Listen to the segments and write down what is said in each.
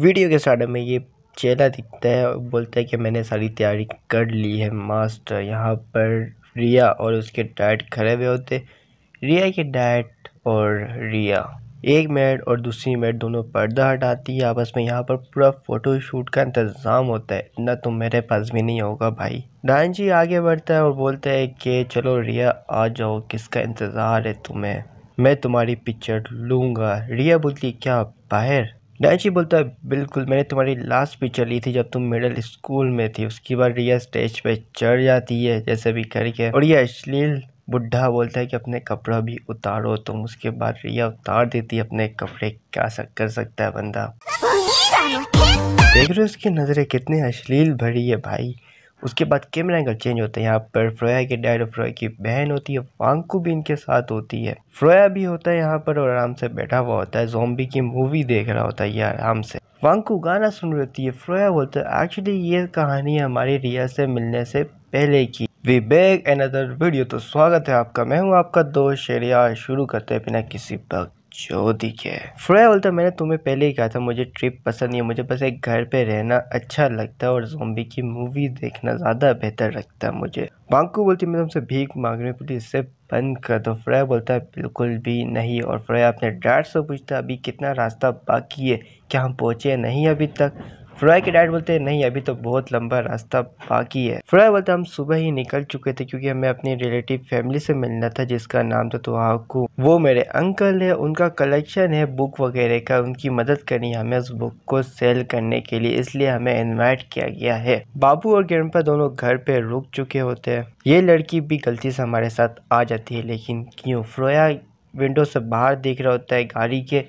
video के start में ये चेहरा दिखता है और बोलता है कि मैंने सारी तैयारी कर ली है मास्टर यहाँ पर रिया और उसके डैड खड़े हुए होते रिया के डैड और रिया एक मिनट और दूसरी मिनट दोनों पर्दा हटाती है आपस में यहाँ पर पूरा फोटो शूट का इंतज़ाम होता है इतना तो मेरे पास भी नहीं होगा भाई डायन जी आगे बढ़ता है और बोलता है कि चलो रिया आ जाओ किसका इंतज़ार है तुम्हें मैं तुम्हारी पिक्चर लूँगा रिया बोलती क्या बाहर डायची बोलता है बिल्कुल मैंने तुम्हारी लास्ट पिक्चर ली थी जब तुम मिडिल स्कूल में थी उसके बाद रिया स्टेज पे चढ़ जाती है जैसे भी करके और यह अश्लील बुढ़ा बोलता है कि अपने कपड़ा भी उतारो तुम उसके बाद रिया उतार देती है अपने कपड़े क्या कर सकता है बंदा oh, देख रहे हो उसकी नज़रें कितनी अश्लील भरी है भाई उसके बाद कैमरा एंगल चेंज होता है यहाँ पर फ्रोया के डैड और फ्रोया की बहन होती है फांकू भी इनके साथ होती है फ्रोया भी होता है यहाँ पर और आराम से बैठा हुआ होता है जोम्बी की मूवी देख रहा होता है ये आराम से फांकू गाना सुन रही होती है फ्रोया बोलता है एक्चुअली ये कहानी हमारी रिया से मिलने से पहले की we back an other video तो स्वागत है आपका मैं हूँ आपका दोस्त शेरिया शुरू करते हैं बिना किसी वक्त जो दिखे फ्रायल तो मैंने तुम्हें पहले ही कहा था मुझे ट्रिप पसंद नहीं है मुझे बस एक घर पे रहना अच्छा लगता है और जोम्बी की मूवी देखना ज़्यादा बेहतर लगता है मुझे बांकू बोलती मैं तुमसे भीख मांग रही हूँ इससे बंद कर दो फ्रे बोलता है बिल्कुल भी नहीं और फ्रे अपने डैड से पूछता अभी कितना रास्ता बाकी है क्या हम पहुँचे नहीं अभी तक फ्राई के डैड बोलते हैं नहीं अभी तो बहुत लंबा रास्ता बाकी है फ्राई बोलते हम सुबह ही निकल चुके थे क्योंकि हमें अपनी रिलेटिव फैमिली से मिलना था जिसका नाम था तुहाकू वो मेरे अंकल है उनका कलेक्शन है बुक वगैरह का उनकी मदद करनी है हमें उस बुक को सेल करने के लिए इसलिए हमें इन्वाइट किया गया है बाबू और ग्रैंडपा दोनों घर पे रुक चुके होते हैं ये लड़की भी गलती से हमारे साथ आ जाती है लेकिन क्यों फ्रोया विंडो से बाहर देख रहा होता है गाड़ी के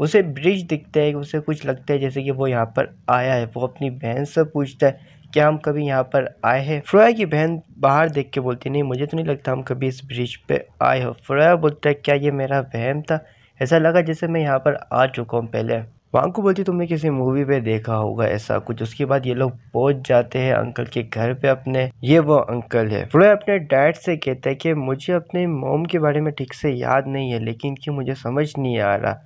उसे ब्रिज दिखता है उसे कुछ लगता है जैसे कि वो यहाँ पर आया है वो अपनी बहन से पूछता है क्या हम कभी यहाँ पर आए हैं फ्रोया की बहन बाहर देख के बोलती नहीं मुझे तो नहीं लगता हम कभी इस ब्रिज पे आए हो फ्रोया बोलता है क्या ये मेरा वहम था ऐसा लगा जैसे मैं यहाँ पर आ चुका हूँ पहले को बोलती तुमने किसी मूवी पे देखा होगा ऐसा कुछ उसके बाद ये लोग पहुंच जाते हैं अंकल के घर पे अपने ये वो अंकल है फ्रोया अपने डैड से कहता है कि मुझे अपने मोम के बारे में ठीक से याद नहीं है लेकिन क्यों मुझे समझ नहीं आ रहा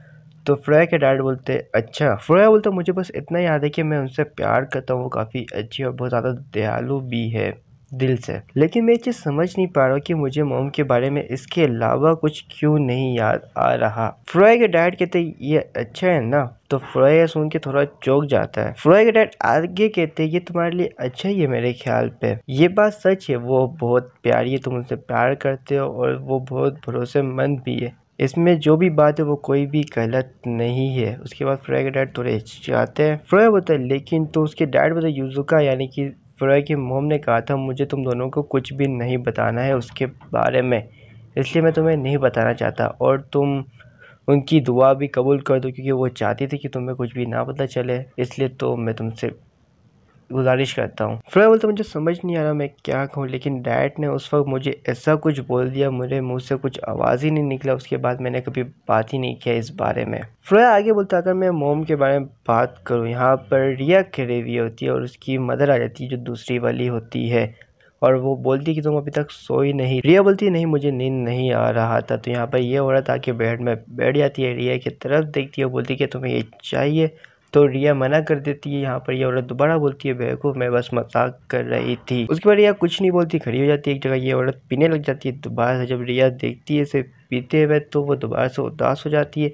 तो फ्रोया के डैड बोलते अच्छा फ्रोया बोलता मुझे बस इतना याद है कि मैं उनसे प्यार करता हूँ वो काफ़ी अच्छी और बहुत ज़्यादा दयालु भी है दिल से लेकिन मैं ये चीज़ समझ नहीं पा रहा कि मुझे मोम के बारे में इसके अलावा कुछ क्यों नहीं याद आ रहा फ्रोया के डैड कहते ये अच्छा है ना तो फ्रोया सुन के थोड़ा चौक जाता है फ्रोया के डैड आगे कहते ये तुम्हारे लिए अच्छा ही है मेरे ख्याल पे ये बात सच है वो बहुत प्यारी है तुम उनसे प्यार करते हो और वो बहुत भरोसेमंद भी है इसमें जो भी बात है वो कोई भी गलत नहीं है उसके बाद फ्रॉय के डैड थोड़े हिचकिचाते हैं फ्रॉय होता है लेकिन तो उसके डैड बोलते यूजुका यानी कि फ्रॉय के मोम ने कहा था मुझे तुम दोनों को कुछ भी नहीं बताना है उसके बारे में इसलिए मैं तुम्हें नहीं बताना चाहता और तुम उनकी दुआ भी कबूल कर दो क्योंकि वो चाहती थी कि तुम्हें कुछ भी ना पता चले इसलिए तो मैं तुमसे गुजारिश करता हूँ फिर बोलते तो मुझे समझ नहीं आ रहा मैं क्या कहूँ लेकिन डैड ने उस वक्त मुझे ऐसा कुछ बोल दिया मेरे मुँह से कुछ आवाज़ ही नहीं निकला उसके बाद मैंने कभी बात ही नहीं किया इस बारे में फ्रोया आगे बोलता अगर मैं मोम के बारे में बात करूँ यहाँ पर रिया खड़ी हुई होती है और उसकी मदर आ जाती है जो दूसरी वाली होती है और वो बोलती कि तुम अभी तक सोई नहीं रिया बोलती नहीं मुझे नींद नहीं आ रहा था तो यहाँ पर ये औरत आके बेड में बैठ जाती है रिया की तरफ देखती है बोलती कि तुम्हें ये चाहिए तो रिया मना कर देती है यहाँ पर ये औरत दोबारा बोलती है बेवकूफ़ मैं बस मजाक कर रही थी उसके बाद रिया कुछ नहीं बोलती खड़ी हो जाती है एक जगह ये औरत पीने लग जाती है दोबारा से जब रिया देखती है इसे पीते हुए तो वो दोबारा से उदास हो जाती है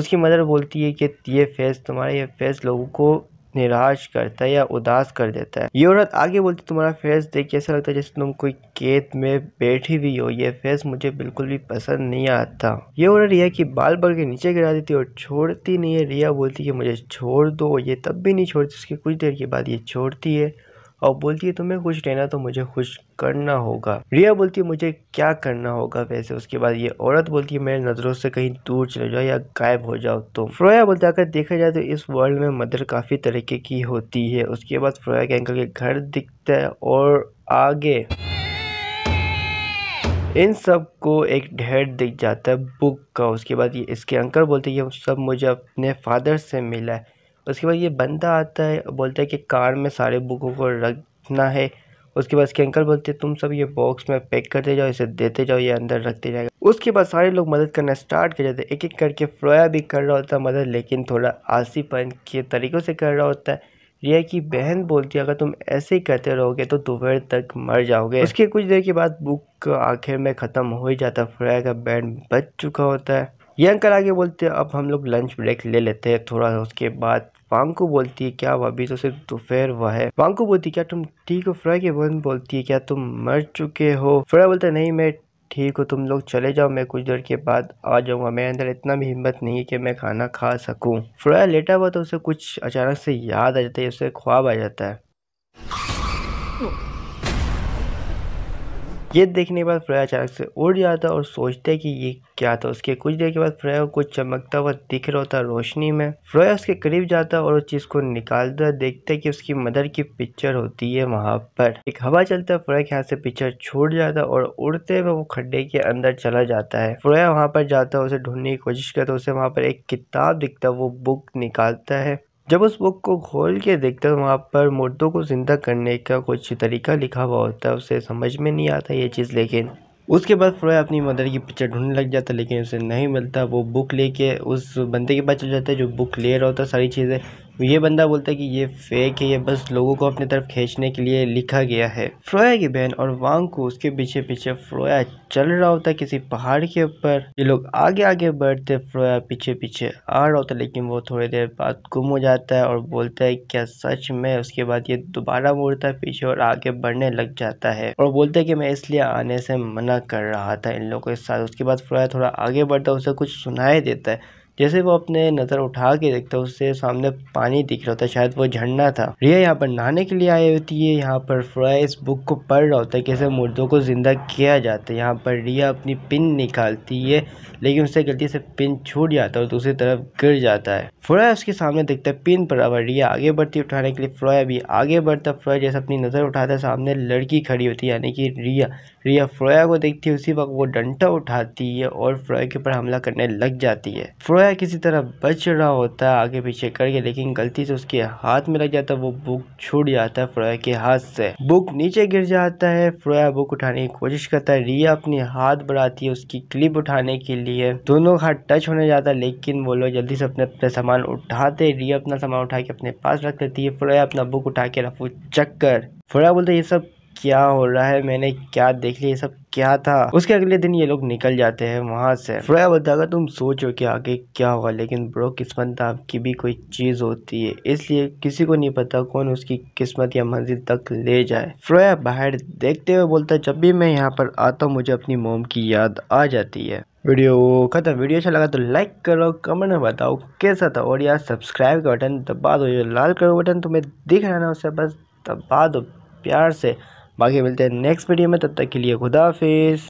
उसकी मदर बोलती है कि ये फेस तुम्हारा ये फेस लोगों को निराश करता है या उदास कर देता है ये औरत आगे बोलती तुम्हारा फेस देख के ऐसा लगता है जैसे तुम कोई केत में बैठी हुई हो ये फेस मुझे बिल्कुल भी पसंद नहीं आता ये औरत रिया की बाल बल के नीचे गिरा देती है और छोड़ती नहीं है रिया बोलती है मुझे छोड़ दो ये तब भी नहीं छोड़ती उसके कुछ देर के बाद ये छोड़ती है और बोलती है तुम्हें खुश रहना तो मुझे खुश करना होगा रिया बोलती है मुझे क्या करना होगा वैसे उसके बाद ये औरत बोलती है मेरे नजरों से कहीं दूर चले जाओ या गायब हो जाओ तो फ्रोया बोलता अगर देखा जाए तो इस वर्ल्ड में मदर काफी तरीके की होती है उसके बाद फ्रोया के अंकल के घर दिखता है और आगे इन सब को एक ढेर दिख जाता है बुक का उसके बाद ये इसके अंकल बोलते हैं ये सब मुझे अपने फादर से मिला है उसके बाद ये बंदा आता है बोलता है कि कार में सारे बुकों को रखना है उसके बाद इसके अंकल बोलते हैं तुम सब ये बॉक्स में पैक करते जाओ इसे देते जाओ ये अंदर रखते जाएगा उसके बाद सारे लोग मदद करना स्टार्ट कर जाते एक एक करके फ्रोया भी कर रहा होता है मदद लेकिन थोड़ा आसीपन के तरीक़ों से कर रहा होता है रिया की बहन बोलती है अगर तुम ऐसे ही करते रहोगे तो दोपहर तक मर जाओगे उसके कुछ देर के बाद बुक आखिर में ख़त्म हो ही जाता है फ्रोया का बैंड बच चुका होता है ये अंकल आगे बोलते हैं अब हम लोग लंच ब्रेक ले लेते हैं थोड़ा उसके बाद वांकू बोलती है क्या हुआ अभी तो सिर्फ दोपहर हुआ है वांकू बोलती है क्या तुम ठीक हो फ्रा के बहन बोलती है क्या तुम मर चुके हो फ्रा बोलता है नहीं मैं ठीक हो तुम लोग चले जाओ मैं कुछ देर के बाद आ जाऊंगा मेरे अंदर इतना भी हिम्मत नहीं है कि मैं खाना खा सकूं फ्राया लेटा हुआ तो उसे कुछ अचानक से याद आ जाता है उसे ख्वाब आ जाता है ये देखने के बाद फ्रया अचानक से उड़ जाता और सोचते है कि ये क्या था उसके कुछ देर के बाद फ्रया को कुछ चमकता हुआ दिख रहा होता रोशनी में फ्रया उसके करीब जाता और उस चीज़ को निकालता देखते कि उसकी मदर की पिक्चर होती है वहां पर एक हवा चलता फ्रया के हाथ से पिक्चर छूट जाता और उड़ते हुए वो खड्डे के अंदर चला जाता है फ्रया वहाँ पर जाता उसे ढूंढने की कोशिश करता उसे वहाँ पर एक किताब दिखता वो बुक निकालता है जब उस बुक को खोल के देखते हैं वहाँ पर मुर्दों को ज़िंदा करने का कुछ तरीका लिखा हुआ होता है उसे समझ में नहीं आता ये चीज़ लेकिन उसके बाद फ्रोया अपनी मदर की पिक्चर ढूंढने लग जाता है लेकिन उसे नहीं मिलता वो बुक लेके उस बंदे के पास चल जाता है जो बुक ले रहा होता है सारी चीज़ें ये बंदा बोलता है कि ये फेक है ये बस लोगों को अपनी तरफ खींचने के लिए लिखा गया है फ्रोया की बहन और वांग को उसके पीछे पीछे फ्रोया चल रहा होता है किसी पहाड़ के ऊपर ये लोग आगे आगे बढ़ते फ्रोया पीछे पीछे आ रहा होता है लेकिन वो थोड़ी देर बाद गुम हो जाता है और बोलता है क्या सच में उसके बाद ये दोबारा मुड़ता है पीछे और आगे बढ़ने लग जाता है और बोलता है कि मैं इसलिए आने से मना कर रहा था इन लोगों के साथ उसके बाद फ्रोया थोड़ा आगे बढ़ता है उसे कुछ सुनाई देता है जैसे वो अपने नजर उठा के देखता है उससे सामने पानी दिख रहा होता है शायद वो झरना था रिया यहाँ पर नहाने के लिए आई होती है यहाँ पर फ्रोया इस बुक को पढ़ रहा होता है कैसे मुर्दों को जिंदा किया जाता है यहाँ पर रिया अपनी पिन निकालती है लेकिन उससे गलती से पिन छूट जाता है और दूसरी तरफ गिर जाता है फ्रोया उसके सामने देखता है पिन पर अब रिया आगे बढ़ती उठाने के लिए फ्रोया भी आगे बढ़ता फ्रोया जैसे अपनी नजर उठाता है सामने लड़की खड़ी होती है यानी कि रिया रिया फ्रोया को देखती है उसी वक्त वो डंटा उठाती है और फ्रोया के ऊपर हमला करने लग जाती है फ्रोया है किसी तरह बच रहा होता है आगे पीछे करके लेकिन गलती से उसके हाथ में लग जाता है वो बुक छूट जाता है फ्रोया के हाथ से बुक नीचे गिर जाता है फ्रोया बुक उठाने की कोशिश करता है रिया अपनी हाथ बढ़ाती है उसकी क्लिप उठाने के लिए दोनों हाथ टच होने जाता है लेकिन वो लोग जल्दी से अपने अपने सामान उठाते रिया अपना सामान उठा के अपने पास रख लेती है फ्रोया अपना बुक उठा के रखू चक्कर फ्रोया बोलते ये सब क्या हो रहा है मैंने क्या देख लिया ये सब क्या था उसके अगले दिन ये लोग निकल जाते हैं वहां से फ्रोया बता तुम सोचो कि आगे क्या होगा लेकिन ब्रो किस्मत नाम की भी कोई चीज होती है इसलिए किसी को नहीं पता कौन उसकी किस्मत या मंजिल तक ले जाए फ्रोया बाहर देखते हुए बोलता है जब भी मैं यहाँ पर आता हूँ मुझे अपनी मोम की याद आ जाती है वीडियो खत्म वीडियो अच्छा लगा तो लाइक करो कमेंट में बताओ कैसा था और यार सब्सक्राइब का बटन दबा दो लाल कलर बटन तुम्हें दिख रहा ना उससे बस दबा दो प्यार से बाकी मिलते हैं नेक्स्ट वीडियो में तब तक के लिए खुदाफिज